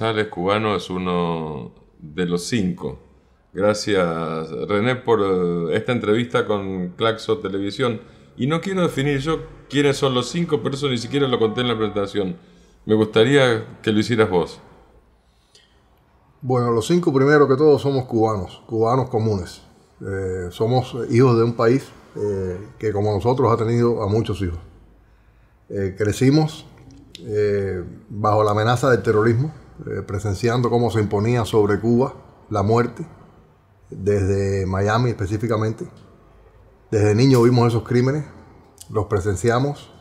es cubano, es uno de los cinco. Gracias, René, por eh, esta entrevista con Claxo Televisión. Y no quiero definir yo quiénes son los cinco, pero eso ni siquiera lo conté en la presentación. Me gustaría que lo hicieras vos. Bueno, los cinco primero que todos somos cubanos, cubanos comunes. Eh, somos hijos de un país eh, que como nosotros ha tenido a muchos hijos. crecimos bajo la amenaza del terrorismo, eh, presenciando cómo se imponía sobre Cuba la muerte, desde Miami específicamente. Desde niño vimos esos crímenes, los presenciamos,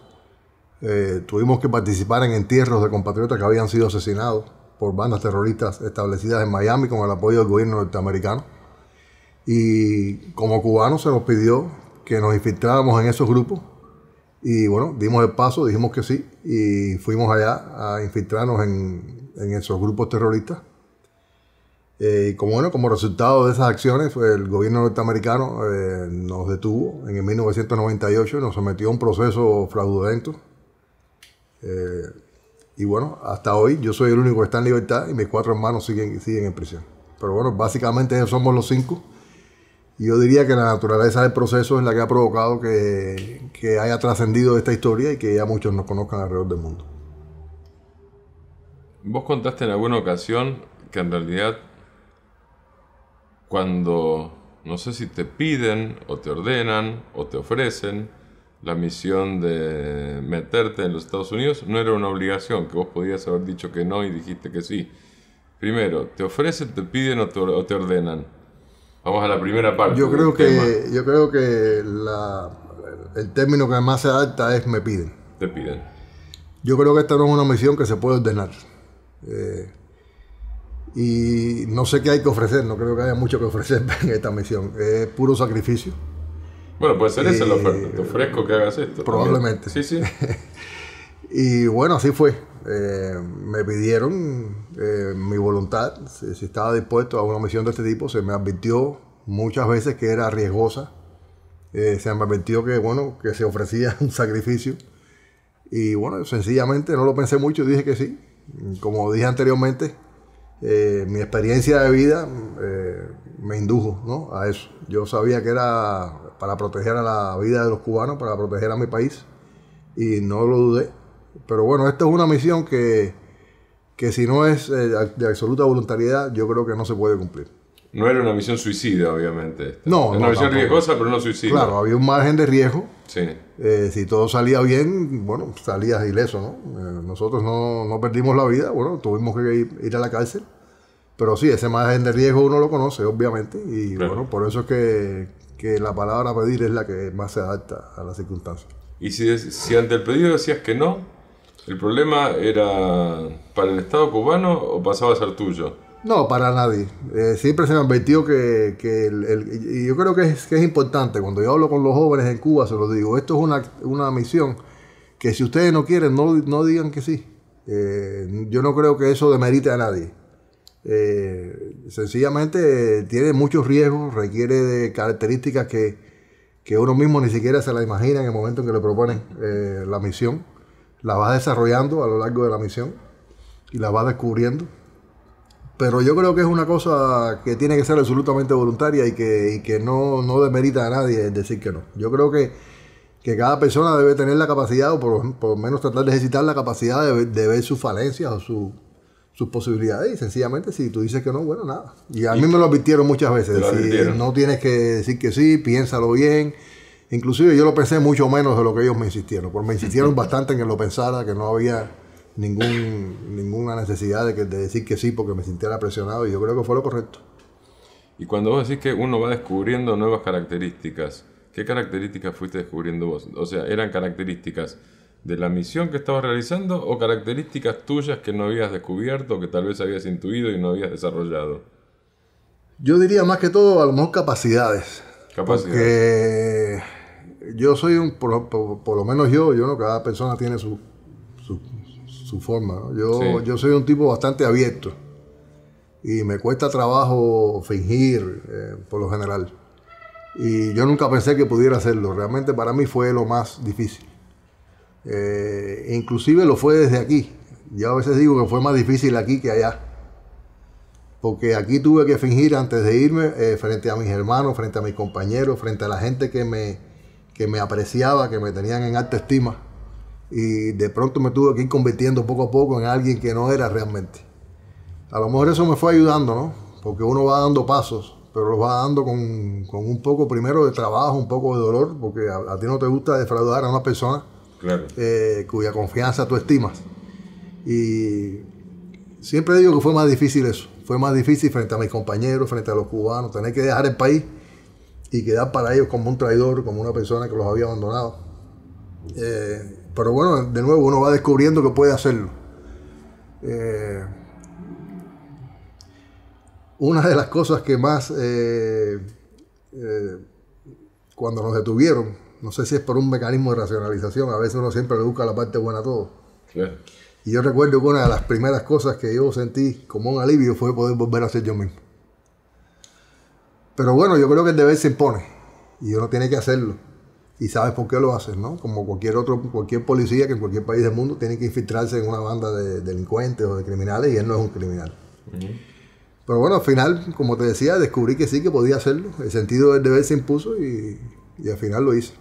eh, tuvimos que participar en entierros de compatriotas que habían sido asesinados por bandas terroristas establecidas en Miami con el apoyo del gobierno norteamericano. Y como cubanos se nos pidió que nos infiltráramos en esos grupos y bueno, dimos el paso, dijimos que sí y fuimos allá a infiltrarnos en en esos grupos terroristas. Eh, y como, bueno, como resultado de esas acciones, pues, el gobierno norteamericano eh, nos detuvo en el 1998, nos sometió a un proceso fraudulento. Eh, y bueno, hasta hoy yo soy el único que está en libertad y mis cuatro hermanos siguen, siguen en prisión. Pero bueno, básicamente somos los cinco. Y yo diría que la naturaleza del proceso es la que ha provocado que, que haya trascendido esta historia y que ya muchos nos conozcan alrededor del mundo. Vos contaste en alguna ocasión que en realidad cuando no sé si te piden o te ordenan o te ofrecen la misión de meterte en los Estados Unidos, no era una obligación, que vos podías haber dicho que no y dijiste que sí. Primero, te ofrecen, te piden o te, ordenan. Vamos a la primera parte. Yo creo que, yo creo que el término que más se adapta es me piden. Te piden. Yo creo que esta no es una misión que se puede ordenar. Eh, y no sé qué hay que ofrecer, no creo que haya mucho que ofrecer en esta misión. Es puro sacrificio. Bueno, puede ser esa lo Te ofrezco que hagas esto. Probablemente. Sí, y bueno, así fue. Eh, me pidieron eh, mi voluntad, si, estaba dispuesto a una misión de este tipo. Se me advirtió muchas veces que era riesgosa. se me advirtió que, bueno, que se ofrecía un sacrificio. Y bueno, sencillamente no lo pensé mucho y dije que sí como dije anteriormente, eh, mi experiencia de vida eh, me indujo a eso. Yo sabía que era para proteger a la vida de los cubanos, para proteger a mi país, y no lo dudé. Pero bueno, esta es una misión que, si no es eh, de absoluta voluntariedad, yo creo que no se puede cumplir. No era una misión suicida, obviamente. No, era una misión riesgosa, pero no suicida. Claro, había un margen de riesgo. Sí. Eh, si todo salía bien, bueno, salías ileso, ¿no? Eh, nosotros no, no, perdimos la vida, bueno, tuvimos que ir, ir, a la cárcel. Pero sí, ese margen de riesgo uno lo conoce, obviamente, y bueno, por eso es que, que, la palabra pedir es la que más se adapta a las circunstancias. Y si, si ante el pedido decías que no, ¿el problema era para el Estado cubano o pasaba a ser tuyo? No, para nadie. Eh, siempre se me ha que, y yo creo que es, importante, cuando yo hablo con los jóvenes en Cuba, se los digo, esto es una, misión que si ustedes no quieren, no, digan que sí. Eh, yo no creo que eso demerite a nadie. Eh, sencillamente tiene muchos riesgos, requiere de características que, que, uno mismo ni siquiera se la imagina en el momento en que le proponen la misión. La vas desarrollando a lo largo de la misión y la vas descubriendo. Pero yo creo que es una cosa que tiene que ser absolutamente voluntaria y que, no, demerita a nadie decir que no. Yo creo que, cada persona debe tener la capacidad, o por, por lo menos tratar de ejercitar la capacidad de, ver sus falencias o sus posibilidades. Y sencillamente, si tú dices que no, bueno, nada. Y a mí me lo advirtieron muchas veces. no tienes que decir que sí, piénsalo bien. Inclusive yo lo pensé mucho menos de lo que ellos me insistieron. Porque me insistieron bastante en que lo pensara, que no había ningún, ninguna necesidad de, que, de decir que sí porque me sintiera presionado y yo creo que fue lo correcto. Y cuando vos decís que uno va descubriendo nuevas características, ¿qué características fuiste descubriendo vos? O sea, ¿eran características de la misión que estabas realizando o características tuyas que no habías descubierto, que tal vez habías intuido y no habías desarrollado? Yo diría más que todo, a lo mejor capacidades. Capacidades. Porque yo soy un, por, lo menos yo, yo no, cada persona tiene su forma. Yo, soy un tipo bastante abierto y me cuesta trabajo fingir eh, por lo general. Y yo nunca pensé que pudiera hacerlo. Realmente para mí fue lo más difícil. Eh, inclusive lo fue desde aquí. Yo a veces digo que fue más difícil aquí que allá. Porque aquí tuve que fingir antes de irme eh, frente a mis hermanos, frente a mis compañeros, frente a la gente que me, que me apreciaba, que me tenían en alta estima y de pronto me tuve que ir convirtiendo poco a poco en alguien que no era realmente. A lo mejor eso me fue ayudando, ¿no? Porque uno va dando pasos, pero los va dando con, un poco primero de trabajo, un poco de dolor, porque a, ti no te gusta defraudar a una persona eh, cuya confianza tú estimas. Y siempre digo que fue más difícil eso, fue más difícil frente a mis compañeros, frente a los cubanos, tener que dejar el país y quedar para ellos como un traidor, como una persona que los había abandonado. Eh, pero bueno, de nuevo uno va descubriendo que puede hacerlo. Eh, una de las cosas que más, eh, eh, cuando nos detuvieron, no sé si es por un mecanismo de racionalización, a veces uno siempre le busca la parte buena a todo. Y yo recuerdo que una de las primeras cosas que yo sentí como un alivio fue poder volver a ser yo mismo. Pero bueno, yo creo que el deber se impone y uno tiene que hacerlo y sabes por qué lo haces, ¿no? Como cualquier otro, cualquier policía que en cualquier país del mundo tiene que infiltrarse en una banda de delincuentes o de criminales y él no es un criminal. Pero bueno, al final, como te decía, descubrí que sí, que podía hacerlo. El sentido del deber se impuso y, y al final lo hice.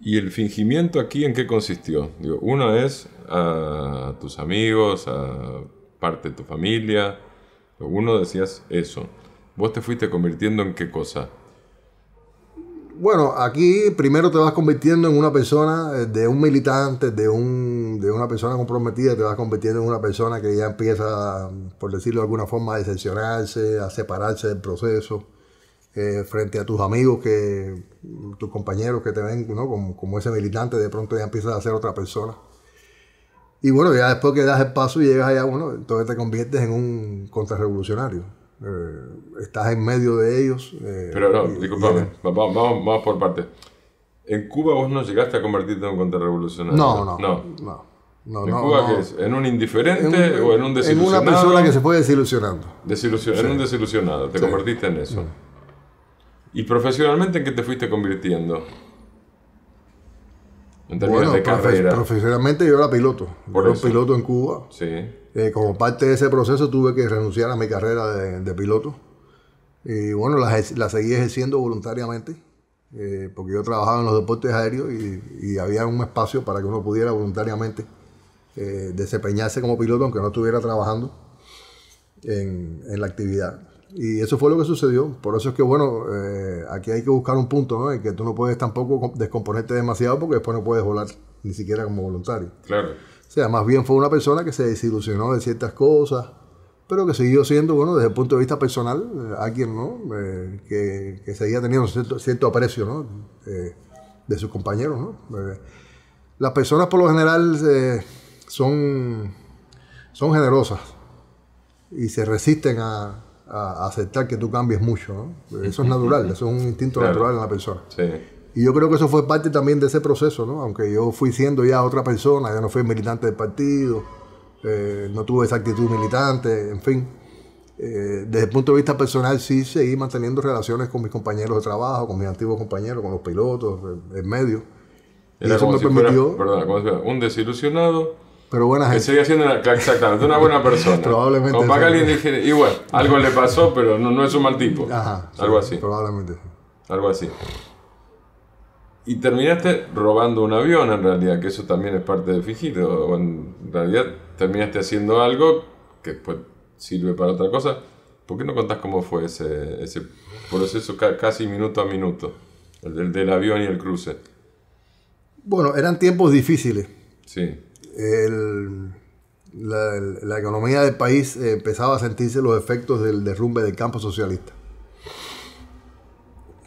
¿Y el fingimiento aquí en qué consistió? Digo, uno es a tus amigos, a parte de tu familia. Uno decías eso. ¿Vos te fuiste convirtiendo en qué cosa? bueno, aquí primero te vas convirtiendo en una persona, eh, de un militante, de, un, de una persona comprometida, te vas convirtiendo en una persona que ya empieza, por decirlo de alguna forma, a decepcionarse, a separarse del proceso, eh, frente a tus amigos, que tus compañeros que te ven ¿no? como, como, ese militante, de pronto ya empiezas a ser otra persona. Y bueno, ya después que das el paso y llegas allá, bueno, entonces te conviertes en un contrarrevolucionario. Eh, estás en medio de ellos. Eh, Pero no, disculpame, vamos, por partes. En Cuba vos no llegaste a convertirte en contrarrevolucionario. No, no, no. no. no, ¿En Cuba qué es? ¿En un indiferente o en un desilusionado? En una persona que se fue desilusionando. En un desilusionado, te convertiste en eso. Mm. ¿Y profesionalmente en qué te fuiste convirtiendo? En términos de carrera. profesionalmente yo era piloto. Por era piloto en Cuba. Sí. Eh, como parte de ese proceso tuve que renunciar a mi carrera de, piloto. Y bueno, la, seguí ejerciendo voluntariamente, eh, porque yo trabajaba en los deportes aéreos y, había un espacio para que uno pudiera voluntariamente eh, desempeñarse como piloto, aunque no estuviera trabajando en, en, la actividad. Y eso fue lo que sucedió. Por eso es que, bueno, aquí hay que buscar un punto, ¿no? En que tú no puedes tampoco descomponerte demasiado porque después no puedes volar, ni siquiera como voluntario. Claro sea, más bien fue una persona que se desilusionó de ciertas cosas, pero que siguió siendo, bueno, desde el punto de vista personal, eh, alguien, ¿no? Eh, que, seguía teniendo cierto, aprecio, ¿no? Eh, de sus compañeros, ¿no? las personas por lo general son, son generosas y se resisten a, aceptar que tú cambies mucho, Eso es natural, eso es un instinto natural en la persona. Sí. Y yo creo que eso fue parte también de ese proceso, ¿no? Aunque yo fui siendo ya otra persona, ya no fui militante del partido, eh, no tuve esa actitud militante, en fin. Eh, desde el punto de vista personal sí seguí manteniendo relaciones con mis compañeros de trabajo, con mis antiguos compañeros, con los pilotos, eh, en medio. y eso me permitió... un desilusionado pero buena gente. Que seguía siendo una, exactamente, una buena persona. probablemente. Con alguien igual, algo le pasó, pero no, es un mal tipo. Ajá. Algo así. Probablemente. Algo así. Y terminaste robando un avión en realidad, que eso también es parte de Fijito. en realidad terminaste haciendo algo que después sirve para otra cosa. ¿Por qué no contás cómo fue ese, ese proceso casi minuto a minuto? El del, avión y el cruce. Bueno, eran tiempos difíciles. Sí. la, la, economía del país eh, empezaba a sentirse los efectos del derrumbe del campo socialista.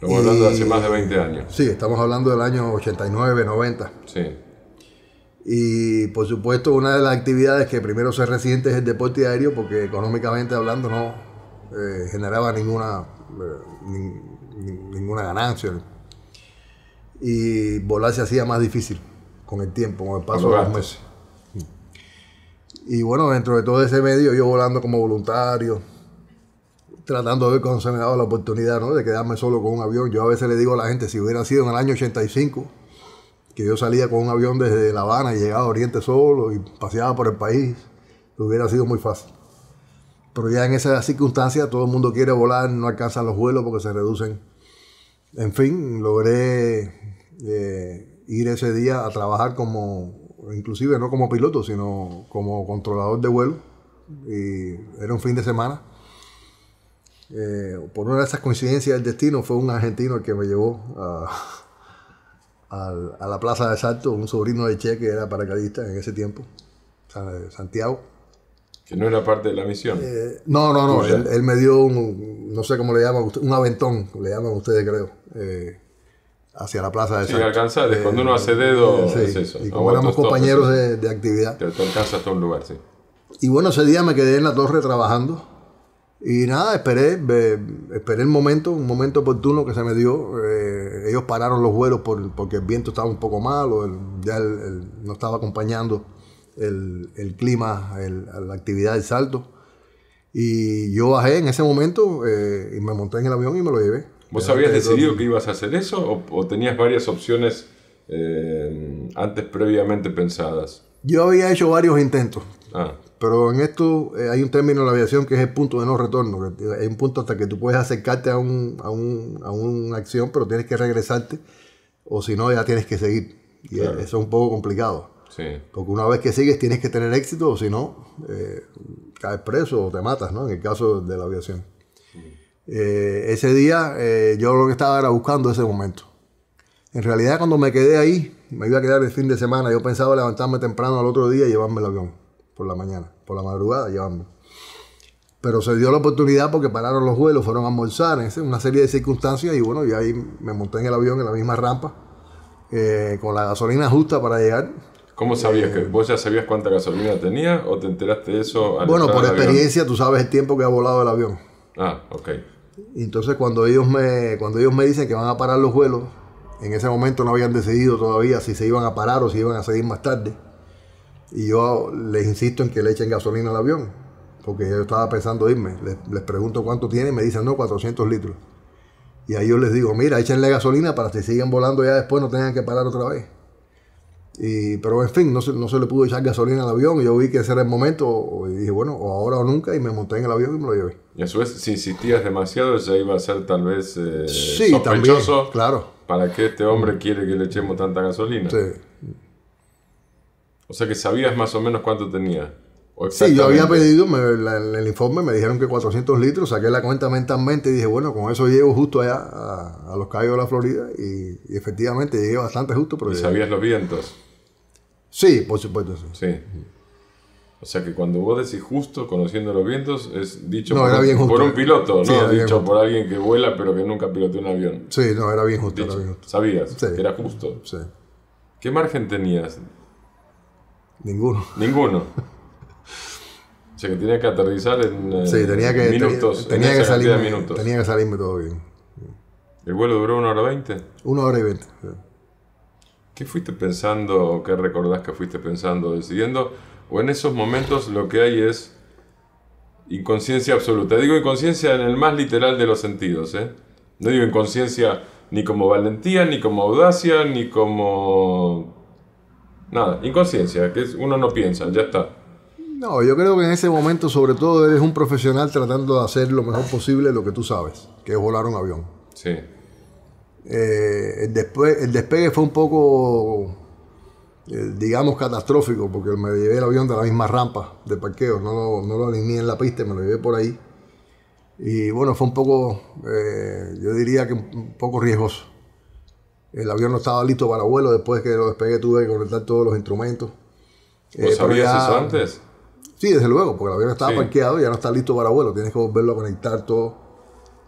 Estamos hablando de hace más de 20 años. Sí, estamos hablando del año 89, 90. Sí. Y por supuesto, una de las actividades que primero se resiente es el deporte aéreo, porque económicamente hablando no eh, generaba ninguna, eh, ninguna ganancia. Y volar se hacía más difícil con el tiempo, con el paso de los meses. Y bueno, dentro de todo ese medio, yo volando como voluntario, tratando de ver cuando se me la oportunidad ¿no? de quedarme solo con un avión. Yo a veces le digo a la gente, si hubiera sido en el año 85, que yo salía con un avión desde La Habana y llegaba a Oriente solo y paseaba por el país, hubiera sido muy fácil. Pero ya en esa circunstancia, todo el mundo quiere volar, no alcanzan los vuelos porque se reducen. En fin, logré eh, ir ese día a trabajar como, inclusive no como piloto, sino como controlador de vuelo. Y era un fin de semana eh, por una de esas coincidencias del destino, fue un argentino el que me llevó a, la plaza de Salto, un sobrino de Che que era paracaidista en ese tiempo, Santiago. Que no era parte de la misión. Eh, no, no, no. Él, me dio un, no sé cómo le llaman, un aventón, le llaman ustedes, creo. Eh, hacia la plaza de Sí, alcanzar, es cuando uno hace dedo, eso. Y como éramos compañeros de, actividad. Te, alcanzas a todo un lugar, sí. Y bueno, ese día me quedé en la torre trabajando y nada, esperé, esperé el momento, un momento oportuno que se me dio. Eh, ellos pararon los vuelos por, porque el viento estaba un poco malo, ya no estaba acompañando el, clima, la actividad del salto. Y yo bajé en ese momento eh, y me monté en el avión y me lo llevé. ¿Vos habías decidido que ibas a hacer eso o, o tenías varias opciones eh, antes previamente pensadas? Yo había hecho varios intentos. Ah. Pero en esto eh, hay un término en la aviación que es el punto de no retorno. hay un punto hasta que tú puedes acercarte a, una acción, pero tienes que regresarte, o si no, ya tienes que seguir. Y eso es un poco complicado. Porque una vez que sigues, tienes que tener éxito, o si no, eh, caes preso o te matas, ¿no? En el caso de la aviación. Eh, ese día, yo lo que estaba era buscando ese momento. En realidad, cuando me quedé ahí, me iba a quedar el fin de semana. Yo pensaba levantarme temprano al otro día y llevarme el avión por la mañana, por la madrugada llevamos. Pero se dio la oportunidad porque pararon los vuelos, fueron a almorzar, en una serie de circunstancias y bueno, y ahí me monté en el avión en la misma rampa, eh, con la gasolina justa para llegar. ¿Cómo sabías? que ¿Vos ya sabías cuánta gasolina tenía o te enteraste de eso? Al bueno, por experiencia tú sabes el tiempo que ha volado el avión. Ah, ok. entonces cuando ellos, me, cuando ellos me dicen que van a parar los vuelos, en ese momento no habían decidido todavía si se iban a parar o si iban a seguir más tarde. Y yo les insisto en que le echen gasolina al avión, porque yo estaba pensando irme. Les, pregunto cuánto tiene y me dicen, no, 400 litros. Y ahí yo les digo, mira, échenle gasolina para que sigan volando ya después, no tengan que parar otra vez. Y, pero en fin, no se, no se, le pudo echar gasolina al avión. y Yo vi que ese era el momento y dije, bueno, o ahora o nunca, y me monté en el avión y me lo llevé. Y a su si insistías demasiado, eso iba a ser tal vez eh, sí, También, claro. ¿Para qué este hombre quiere que le echemos tanta gasolina? Sí. O sea que sabías más o menos cuánto tenía. Sí, yo había pedido, el informe me dijeron que 400 litros, saqué la cuenta mentalmente y dije, bueno, con eso llego justo allá a, los Cayos de la Florida y, efectivamente llegué bastante justo. ¿Y sabías los vientos? Sí, por supuesto. Sí. O sea que cuando vos decís justo, conociendo los vientos, es dicho por, un piloto, no dicho por alguien que vuela pero que nunca piloteó un avión. Sí, no, era bien justo. Sabías, era justo. Sí. ¿Qué margen tenías Ninguno. Ninguno. O sea que tenía que aterrizar en eh, tenía que, minutos. Tenía, tenía que salirme, Tenía que salirme todo bien. ¿El vuelo duró una hora veinte? Una hora y veinte. ¿Qué fuiste pensando o qué recordás que fuiste pensando, decidiendo? ¿O en esos momentos lo que hay es inconsciencia absoluta? Digo inconsciencia en el más literal de los sentidos. ¿eh? No digo inconsciencia ni como valentía, ni como audacia, ni como Nada, inconsciencia, que uno no piensa, ya está. No, yo creo que en ese momento, sobre todo, eres un profesional tratando de hacer lo mejor posible lo que tú sabes, que es volar un avión. Sí. Eh, el, despegue fue un poco, eh, digamos, catastrófico, porque me llevé el avión de la misma rampa de parqueo, no lo, alineé en la pista, me lo llevé por ahí. Y bueno, fue un poco, eh, yo diría que un poco riesgoso. El avión no estaba listo para vuelo, después que lo despegué tuve que conectar todos los instrumentos. ¿Lo eh, sabías eso antes? Sí, desde luego, porque el avión estaba parqueado y ya no está listo para vuelo, tienes que volverlo a conectar todo.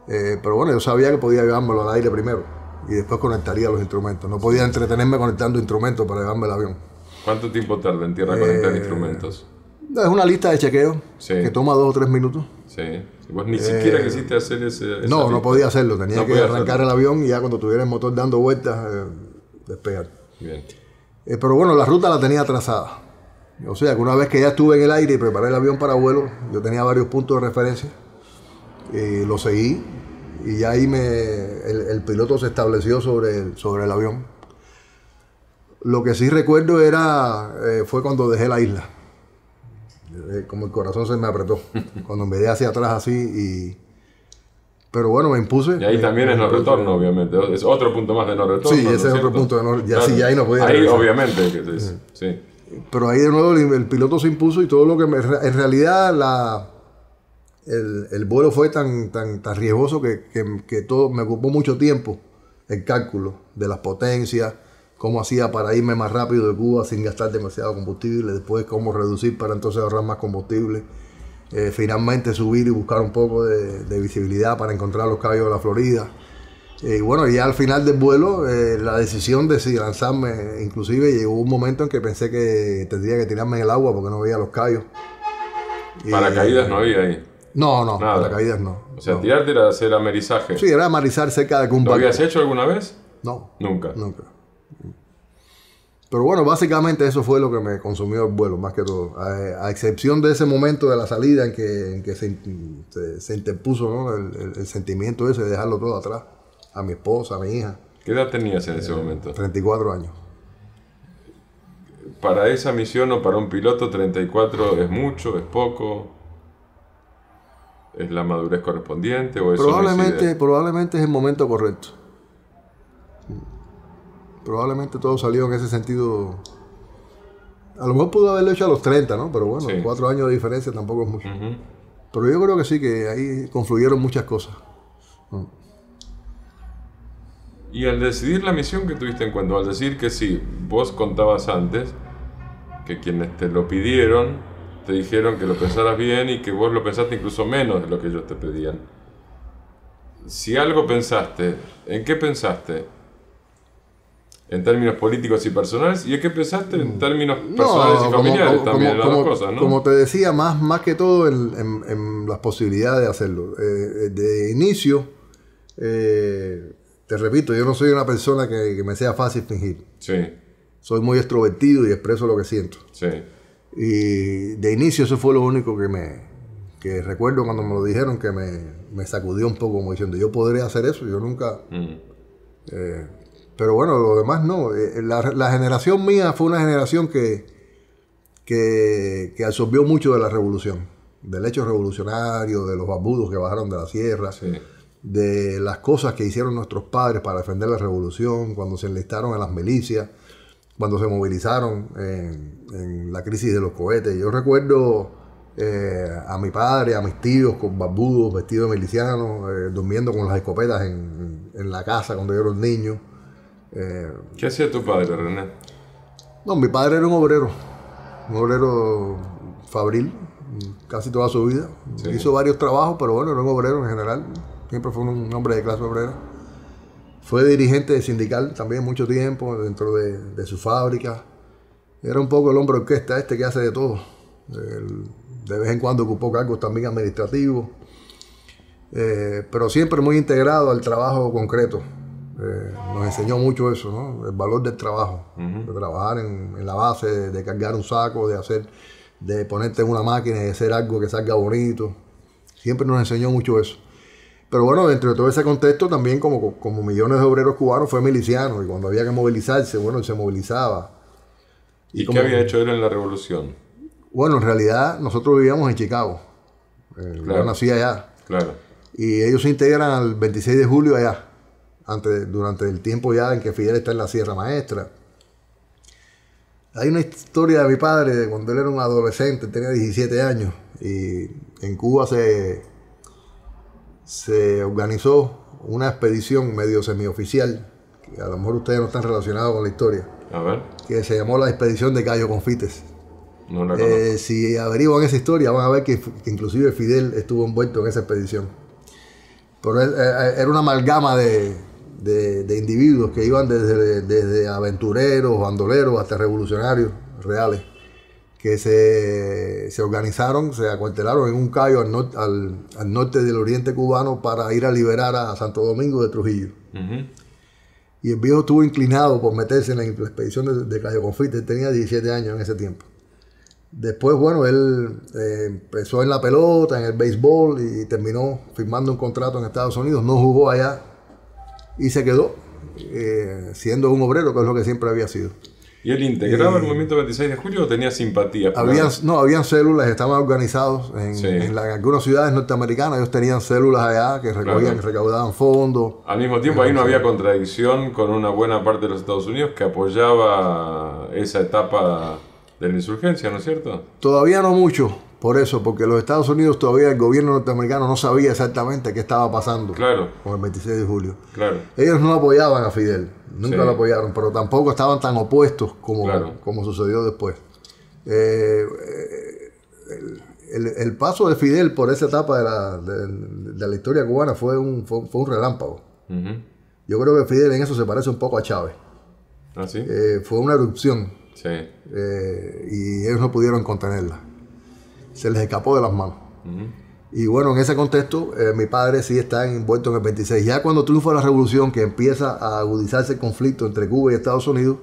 Eh, pero bueno, yo sabía que podía llevármelo al aire primero y después conectaría los instrumentos. No podía entretenerme conectando instrumentos para llevarme el avión. ¿Cuánto tiempo tarda en tierra conectar eh, instrumentos? Es una lista de chequeo que toma dos o tres minutos. Sí ni siquiera eh, quisiste hacer ese. no, no podía hacerlo. Tenía que arrancar el avión y ya cuando tuviera el motor dando vueltas, eh, despegar. Eh, pero bueno, la ruta la tenía trazada. O sea que una vez que ya estuve en el aire y preparé el avión para vuelo, yo tenía varios puntos de referencia. lo seguí y ahí me, el, piloto se estableció sobre el, sobre el avión. Lo que sí recuerdo era fue cuando dejé la isla eh, como el corazón se me apretó. cuando me veía hacia atrás así y... Pero bueno, me impuse. Y ahí también es no retorno, obviamente. Es otro punto más de no retorno. Sí, ese es otro punto de no retorno. Ya, sí, ya ahí no podía. Ahí, obviamente. Que sí. Pero ahí de nuevo el, piloto se impuso y todo lo que. Me, en realidad, la, el, vuelo fue tan, tan, tan riesgoso que, que, que, todo me ocupó mucho tiempo el cálculo de las potencias, cómo hacía para irme más rápido de Cuba sin gastar demasiado combustible, después cómo reducir para entonces ahorrar más combustible, eh, finalmente subir y buscar un poco de, visibilidad para encontrar los callos de la Florida. Eh, y bueno, ya al final del vuelo, eh, la decisión de si lanzarme, inclusive llegó un momento en que pensé que tendría que tirarme en el agua porque no veía los callos. Paracaídas no había ahí. No, no, para paracaídas no. O sea, tirarte era hacer amerizaje. Sí, era amarizar cerca de algún ¿Lo habías hecho alguna vez? No. Nunca. Nunca. Pero bueno, básicamente eso fue lo que me consumió el vuelo, más que todo. A, excepción de ese momento de la salida en que, se, se, interpuso el, sentimiento ese de dejarlo todo atrás. A mi esposa, a mi hija. ¿Qué edad tenías en ese eh, momento? 34 años. Para esa misión o para un piloto, 34 es mucho, es poco. ¿Es la madurez correspondiente probablemente, probablemente es el momento correcto probablemente todo salió en ese sentido. A lo mejor pudo haberlo hecho a los 30, ¿no? Pero bueno, cuatro años de diferencia tampoco es mucho. Pero yo creo que sí, que ahí confluyeron muchas cosas. Mm. Y al decidir la misión que tuviste en cuanto, al decir que sí, vos contabas antes que quienes te lo pidieron te dijeron que lo pensaras bien y que vos lo pensaste incluso menos de lo que ellos te pedían. Si algo pensaste, ¿en qué pensaste? en términos políticos y personales, y es que empezaste en mm. términos personales y familiares como, también, como, Como te decía, más, más que todo en, en, las posibilidades de hacerlo. Eh, de inicio, eh, te repito, yo no soy una persona que, me sea fácil fingir. Sí. Soy muy extrovertido y expreso lo que siento. Sí. Y de inicio eso fue lo único que me que recuerdo cuando me lo dijeron que me, me sacudió un poco como diciendo yo podría hacer eso, yo nunca mm. eh, pero bueno, lo demás no. Eh, eh, la, generación mía fue una generación que, que, que, absorbió mucho de la revolución, del hecho revolucionario, de los babudos que bajaron de la sierra, de las cosas que hicieron nuestros padres para defender la revolución, cuando se enlistaron a las milicias, cuando se movilizaron en, la crisis de los cohetes. Yo recuerdo eh, a mi padre, a mis tíos con bambudos vestidos de milicianos, durmiendo con las escopetas en, en la casa cuando yo era un niño. Eh, ¿Qué hacía tu padre, René? No, mi padre era un obrero, un obrero fabril, casi toda su vida. Hizo varios trabajos, pero bueno, era un obrero en general. Siempre fue un hombre de clase obrera. Fue dirigente sindical también mucho tiempo dentro de, su fábrica. Era un poco el hombre orquesta este que hace de todo. de vez en cuando ocupó cargos también administrativos. Eh, pero siempre muy integrado al trabajo concreto eh, nos enseñó mucho eso, ¿no? El valor del trabajo, de trabajar en, la base, de, cargar un saco, de hacer, de ponerte en una máquina y hacer algo que salga bonito. Siempre nos enseñó mucho eso. Pero bueno, dentro de todo ese contexto también como, como millones de obreros cubanos fue miliciano y cuando había que movilizarse, bueno, se movilizaba. ¿Y, qué había hecho él en la revolución? Bueno, en realidad nosotros vivíamos en Chicago. Eh, yo nací allá. Claro. Y ellos se integran al 26 de julio allá durante el tiempo ya en que Fidel está en la Sierra Maestra. Hay una historia de mi padre de cuando él era un adolescente, tenía 17 años, y en Cuba se, se organizó una expedición medio semioficial, que a lo mejor ustedes no están relacionados con la historia, que se llamó la expedición de Gallo Confites. No eh, si averiguan esa historia, van a ver que, inclusive Fidel estuvo envuelto en esa expedición. Pero eh, eh, era una amalgama de, de, de individuos que iban desde, desde, aventureros, bandoleros, hasta revolucionarios reales, que se, se organizaron, se acuartelaron en un callo al, norte, al, del oriente cubano para ir a liberar a Santo Domingo de Trujillo. Y el viejo estuvo inclinado por meterse en la expedición de, Cayo Confite, tenía 17 años en ese tiempo. Después, bueno, él eh, empezó en la pelota, en el béisbol y terminó firmando un contrato en Estados Unidos. No jugó allá y se quedó eh, siendo un obrero, que es lo que siempre había sido. ¿Y él integraba el eh, movimiento 26 de julio o tenía simpatía? no, habían células, estaban organizados en, algunas ciudades norteamericanas, ellos tenían células allá que recogían, que recaudaban fondos. Al mismo tiempo, ahí no había contradicción con una buena parte de los Estados Unidos que apoyaba esa etapa de la insurgencia, ¿no es cierto? Todavía no mucho, por eso, porque los Estados Unidos todavía, el gobierno norteamericano no sabía exactamente qué estaba pasando con el 26 de julio. Claro. Ellos no apoyaban a Fidel, nunca lo apoyaron, pero tampoco estaban tan opuestos como, como sucedió después. Eh, eh, el, paso de Fidel por esa etapa de la, historia cubana fue un, relámpago. Yo creo que Fidel en eso se parece un poco a Chávez. ¿Ah, eh, fue una erupción. y ellos no pudieron contenerla se les escapó de las manos. Y bueno, en ese contexto, eh, mi padre sí está envuelto en el 26. Ya cuando triunfa la revolución, que empieza a agudizarse el conflicto entre Cuba y Estados Unidos,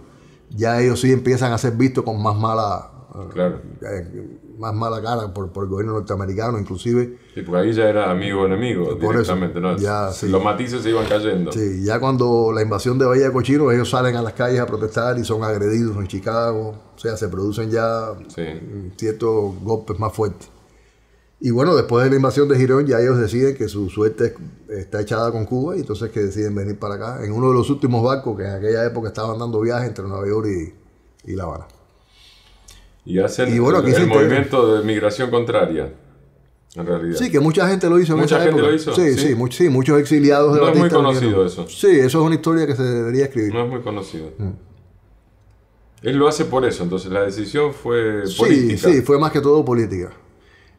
ya ellos sí empiezan a ser vistos con más mala claro. Eh, más mala cara por, el gobierno norteamericano, inclusive. Sí, porque ahí ya era amigo enemigo, directamente, ¿no? Los matices se iban cayendo. Sí, ya cuando la invasión de Bahía de Cochino, ellos salen a las calles a protestar y son agredidos en Chicago, o sea, se producen ya mm, ciertos golpes más fuertes. Y bueno, después de la invasión de Girón, ya ellos deciden que su suerte está echada con Cuba y entonces que deciden venir para acá en uno de los últimos barcos que en aquella época estaban dando viajes entre Nueva York y La Habana. Y hace bueno, el, movimiento de migración contraria. En realidad. Sí, que mucha gente lo hizo en mucha gente Lo hizo, sí, sí, sí, muchos exiliados de No es muy conocido eso. Sí, eso es una historia que se debería escribir. No es muy conocido. Mm. Él lo hace por eso, entonces la decisión fue política. Sí, sí, fue más que todo política.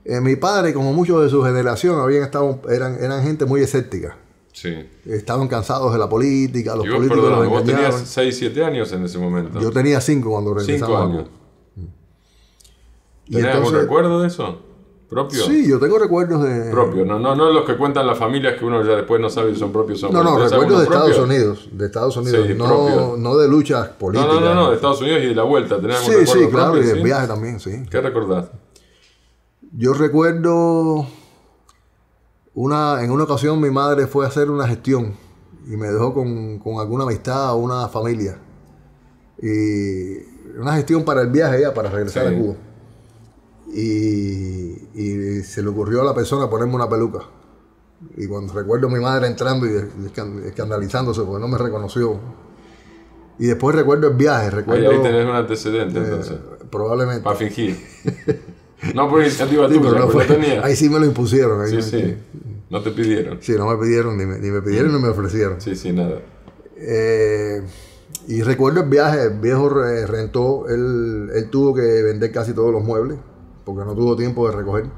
Eh, mi padre, como muchos de su generación, habían estado, eran, eran gente muy escéptica. Sí. Estaban cansados de la política, los políticos de los engañaban. Vos tenías 6, 7 años en ese momento. Yo tenía 5 cuando regresaba. 5 años. Tienes algún recuerdo de eso? ¿Propio? Sí, yo tengo recuerdos de. propio. no, no, los que cuentan las familias que uno ya después no sabe si son propios o no. No, no, recuerdos de Estados Unidos. De Estados Unidos, no, de luchas políticas. No, no, no, de Estados Unidos y de la vuelta. sí, sí, claro, y del viaje también, sí. ¿Qué recordás? Yo recuerdo. Una, en una ocasión mi madre fue a hacer una gestión y me dejó con, alguna amistad o una familia. Y una gestión para el viaje, ya, para regresar a Cuba y, se le ocurrió a la persona ponerme una peluca. Y cuando recuerdo a mi madre entrando y escandalizándose porque no me reconoció. Y después recuerdo el viaje. Recuerdo, ahí, tenés un antecedente, eh, entonces. Probablemente. Para fingir. No por iniciativa tuya, no Ahí sí me lo impusieron. sí, sí. No te pidieron. Sí, no me pidieron, ni me, pidieron ni me ofrecieron. Sí, sí, nada. Eh, y recuerdo el viaje, el viejo rentó, él, él tuvo que vender casi todos los muebles porque no tuvo tiempo de recoger,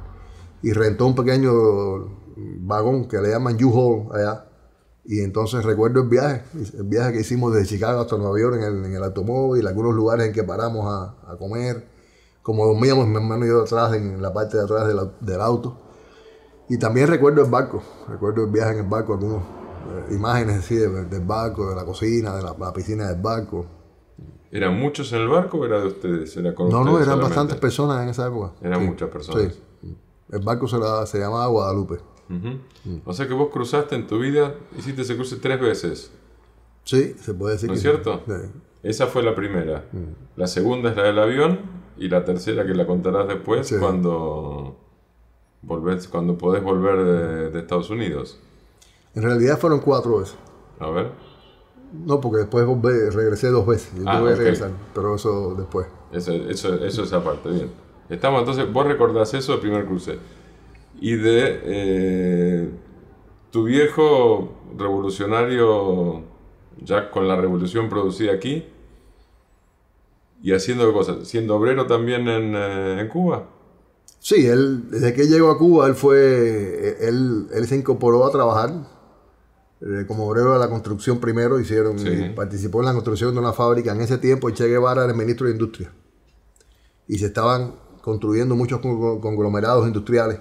y rentó un pequeño vagón que le llaman u hall allá. Y entonces recuerdo el viaje, el viaje que hicimos desde Chicago hasta Nueva York en el, automóvil, algunos lugares en que paramos a, comer, como dormíamos mi hermano y yo atrás, en la parte de atrás del auto. Y también recuerdo el barco, recuerdo el viaje en el barco, algunas eh, imágenes así del, barco, de la cocina, de la piscina del barco, ¿Eran muchos en el barco o era de ustedes? ¿Era con no, ustedes no, eran bastantes personas en esa época. Eran muchas personas. Sí. El barco se, llamaba Guadalupe. Mm. O sea que vos cruzaste en tu vida, hiciste ese cruce tres veces. Sí, se puede decir. ¿No es cierto? Esa fue la primera. Mm. La segunda es la del avión y la tercera que la contarás después cuando, volvés, cuando podés volver de, de Estados Unidos. En realidad fueron cuatro veces. A ver. No, porque después regresé dos veces. Yo ah, pero eso después. Eso, eso, eso es aparte, bien. Estamos entonces, vos recordás eso del primer cruce. Y de eh, tu viejo revolucionario, ya con la revolución producida aquí, y haciendo cosas, siendo obrero también eh, en, Cuba. Sí, él, desde que llegó a Cuba, él fue, eh, él, él se incorporó a trabajar eh, como obrero de la construcción primero, hicieron, participó en la construcción de una fábrica. En ese tiempo Che Guevara era el ministro de Industria. Y se estaban construyendo muchos conglomerados industriales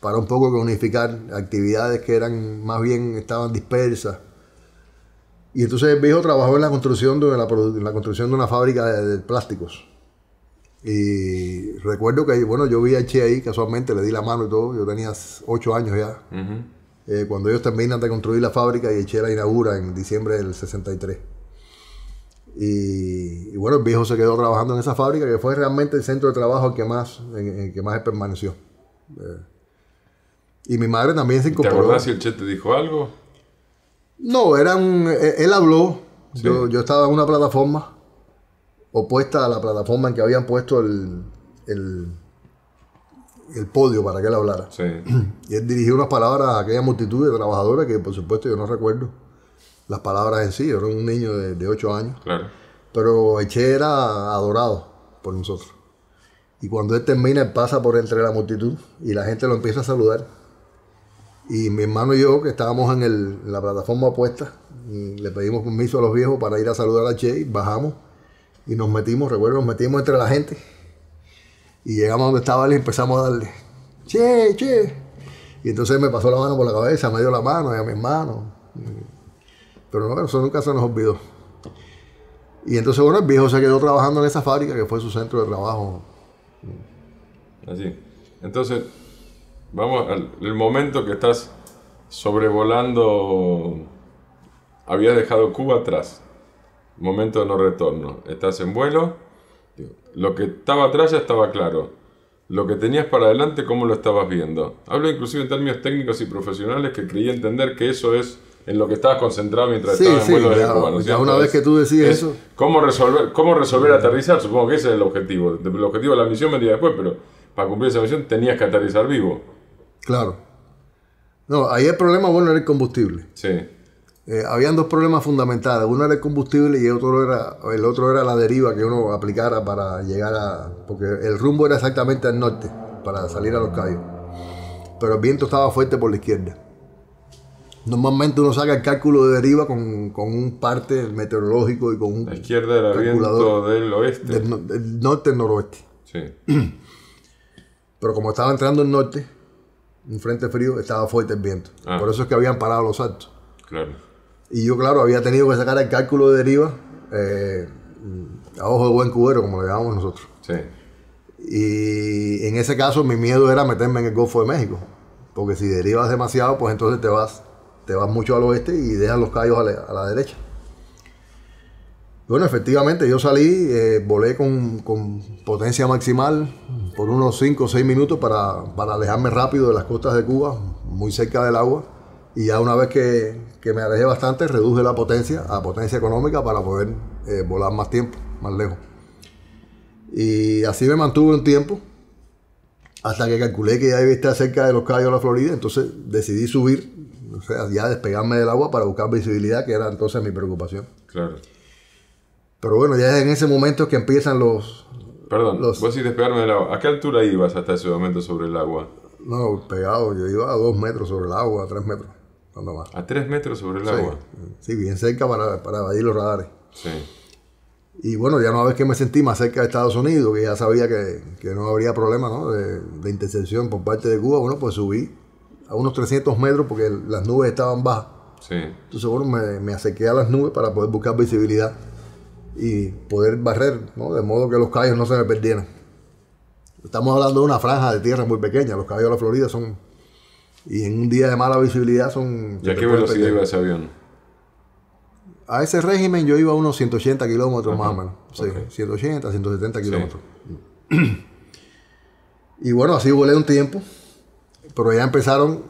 para un poco unificar actividades que eran más bien estaban dispersas. Y entonces el viejo trabajó en la construcción de, la, construcción de una fábrica de, plásticos. Y recuerdo que, bueno, yo vi a Che ahí casualmente, le di la mano y todo, yo tenía ocho años ya. Eh, cuando ellos terminan de construir la fábrica y Eche la inaugura en diciembre del 63. Y, bueno, el viejo se quedó trabajando en esa fábrica que fue realmente el centro de trabajo que más, en, que más permaneció. Eh, y mi madre también se incorporó. ¿Te acuerdas si el Che te dijo algo? No, eh, él habló. Yo, estaba en una plataforma opuesta a la plataforma en que habían puesto el el podio para que él hablara. Y él dirigió unas palabras a aquella multitud de trabajadores que, por supuesto, yo no recuerdo las palabras en sí. Yo era un niño de, 8 años. Pero Eche era adorado por nosotros. Y cuando él termina, él pasa por entre la multitud y la gente lo empieza a saludar. Y mi hermano y yo, que estábamos en, la plataforma opuesta, mm, le pedimos permiso a los viejos para ir a saludar a Che, y bajamos y nos metimos, recuerdo, nos metimos entre la gente y llegamos donde estaba y empezamos a darle. Che, che. Y entonces me pasó la mano por la cabeza, me dio la mano y a mi hermano. Pero no, eso nunca se nos olvidó. Y entonces, bueno, el viejo se quedó trabajando en esa fábrica que fue su centro de trabajo. Así. Entonces, vamos al momento que estás sobrevolando, había dejado Cuba atrás, momento de no retorno. Estás en vuelo lo que estaba atrás ya estaba claro. Lo que tenías para adelante, cómo lo estabas viendo. Hablo inclusive en términos técnicos y profesionales que creía entender que eso es en lo que estabas concentrado mientras estabas en vuelo de una vez que tú decides eso. Cómo resolver, cómo resolver aterrizar, supongo que ese es el objetivo. El objetivo de la misión vendría después, pero para cumplir esa misión tenías que aterrizar vivo. Claro. No, ahí el problema, bueno, era el combustible. Sí. Eh, habían dos problemas fundamentales. Uno era el combustible y el otro era, el otro era la deriva que uno aplicara para llegar a... Porque el rumbo era exactamente al norte, para salir a los cayos. Pero el viento estaba fuerte por la izquierda. Normalmente uno saca el cálculo de deriva con, un parte meteorológico y con un... La izquierda era viento del oeste. Del, norte noroeste. Sí. Pero como estaba entrando el norte, un frente frío, estaba fuerte el viento. Ah. Por eso es que habían parado los saltos. Claro. Y yo, claro, había tenido que sacar el cálculo de deriva eh, a ojo de buen cubero, como le llamamos nosotros. Y en ese caso mi miedo era meterme en el Golfo de México, porque si derivas demasiado, pues entonces te vas, te vas mucho al oeste y dejas los callos a la, derecha. Bueno, efectivamente, yo salí, eh, volé con, potencia maximal por unos 5 o 6 minutos para, para alejarme rápido de las costas de Cuba, muy cerca del agua y ya una vez que, que me alejé bastante, reduje la potencia a potencia económica para poder eh, volar más tiempo, más lejos. Y así me mantuve un tiempo hasta que calculé que ya estar cerca de los Cayos de la Florida, entonces decidí subir, o sea, ya despegarme del agua para buscar visibilidad, que era entonces mi preocupación. Claro. Pero bueno, ya es en ese momento que empiezan los... Perdón, vos sí despegarme del agua. ¿A qué altura ibas hasta ese momento sobre el agua? No, pegado, yo iba a dos metros sobre el agua, a tres metros. A tres metros sobre el agua. Sí, bien cerca para, para evadir los radares. Sí. Y bueno, ya una vez que me sentí más cerca de Estados Unidos, que ya sabía que, no habría problema De, de, intercepción por parte de Cuba, bueno, pues subí a unos 300 metros porque las nubes estaban bajas. Sí. Entonces, bueno, me, me acerqué a las nubes para poder buscar visibilidad y poder barrer, ¿no? de modo que los callos no se me perdieran. Estamos hablando de una franja de tierra muy pequeña, los callos de la Florida son y en un día de mala visibilidad son... ¿Y a qué velocidad iba ese avión? A ese régimen yo iba a unos 180 kilómetros más o menos. Sí, 180, 170 kilómetros. y bueno, así volé un tiempo, pero ya empezaron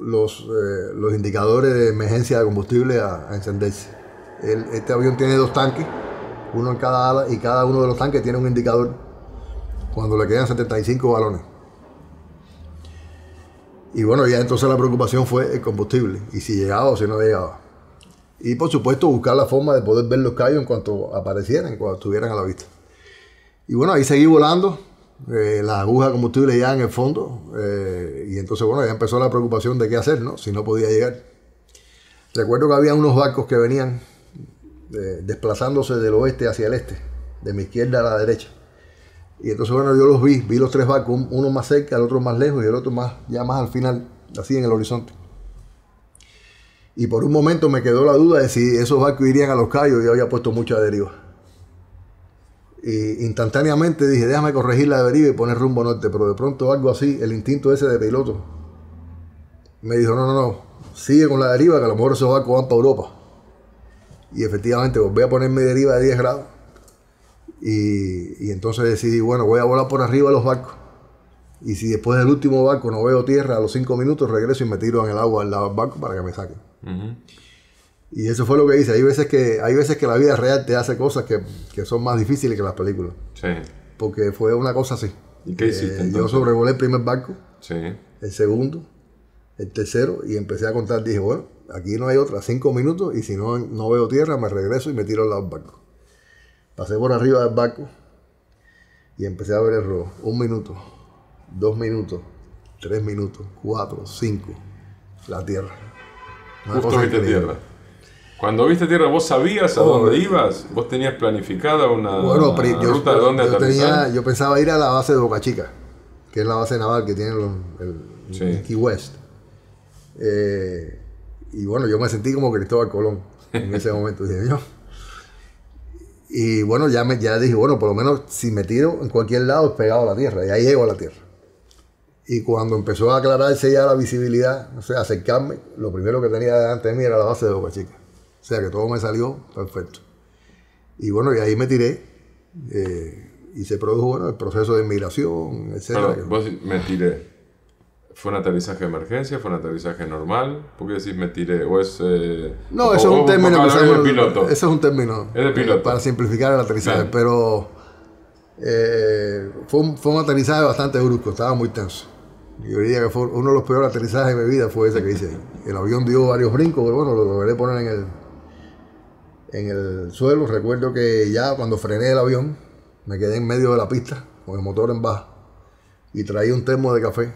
los, eh, los indicadores de emergencia de combustible a, encenderse. este avión tiene dos tanques, uno en cada ala, y cada uno de los tanques tiene un indicador cuando le quedan 75 balones. Y bueno, ya entonces la preocupación fue el combustible y si llegaba o si no llegaba. Y por supuesto buscar la forma de poder ver los callos en cuanto aparecieran, cuando estuvieran a la vista. Y bueno, ahí seguí volando, eh, las agujas de combustible ya en el fondo, eh, y entonces bueno, ya empezó la preocupación de qué hacer, ¿no? Si no podía llegar. Recuerdo que había unos barcos que venían eh, desplazándose del oeste hacia el este, de mi izquierda a la derecha y entonces, bueno, yo los vi, vi los tres barcos, uno más cerca, el otro más lejos y el otro más, ya más al final, así en el horizonte. Y por un momento me quedó la duda de si esos barcos irían a los callos, y había puesto mucha deriva. Y instantáneamente dije, déjame corregir la deriva y poner rumbo norte, pero de pronto algo así, el instinto ese de piloto, me dijo, no, no, no, sigue con la deriva, que a lo mejor esos barcos van para Europa. Y efectivamente, voy a poner mi deriva de 10 grados y, entonces decidí, bueno, voy a volar por arriba a los barcos. Y si después del último barco no veo tierra, a los cinco minutos regreso y me tiro en el agua al lado del barco para que me saquen. Y eso fue lo que hice. Hay veces que, hay veces que la vida real te hace cosas que, son más difíciles que las películas. Porque fue una cosa así. qué hiciste? yo sobrevolé el primer barco, el segundo, el tercero, y empecé a contar. Dije, bueno, aquí no hay otra, cinco minutos, y si no, no veo tierra, me regreso y me tiro al lado del barco. Pasé por arriba del barco y empecé a ver el rojo, Un minuto, dos minutos, tres minutos, cuatro, cinco. La tierra. Justo viste tierra. Cuando viste tierra, ¿vos sabías a oh, dónde eh. ibas? ¿Vos tenías planificada una, bueno, yo, ruta de dónde yo, yo pensaba ir a la base de Boca Chica, que es la base naval que tiene el, Key West. Eh, y bueno, yo me sentí como Cristóbal Colón en ese momento. Dije, yo, y bueno, ya, me, ya dije, bueno, por lo menos si me tiro en cualquier lado es pegado a la tierra, Y ahí llego a la tierra. Y cuando empezó a aclararse ya la visibilidad, o sea, acercarme, lo primero que tenía delante de mí era la base de Boca Chica. O sea que todo me salió perfecto. Y bueno, y ahí me tiré. Eh, y se produjo el proceso de inmigración, etc. vos me tiré. ¿Fue un aterrizaje de emergencia? ¿Fue un aterrizaje normal? ¿Por qué decís me tiré? ¿O es.? Eh, no, eso es un término. Eso es un término. Es de eh, piloto. Para simplificar el aterrizaje, pero. Eh, fue, un, aterrizaje bastante brusco, estaba muy tenso. Yo diría que fue uno de los peores aterrizajes de mi vida fue ese que hice. El avión dio varios brincos, pero bueno, lo logré poner en el, en el suelo. Recuerdo que ya cuando frené el avión, me quedé en medio de la pista, con el motor en baja, y traía un termo de café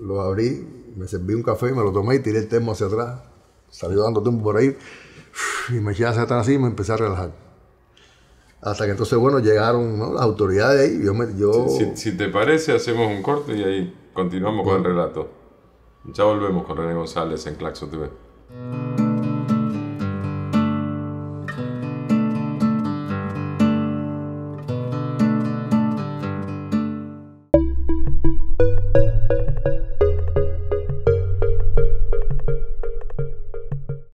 lo abrí, me serví un café, me lo tomé y tiré el termo hacia atrás. Salió dando tiempo por ahí y me eché hacia atrás así y me empecé a relajar. Hasta que entonces, bueno, llegaron las autoridades ahí. Yo Si, te parece, hacemos un corte y ahí continuamos con el relato. Ya volvemos con René González en Claxo TV.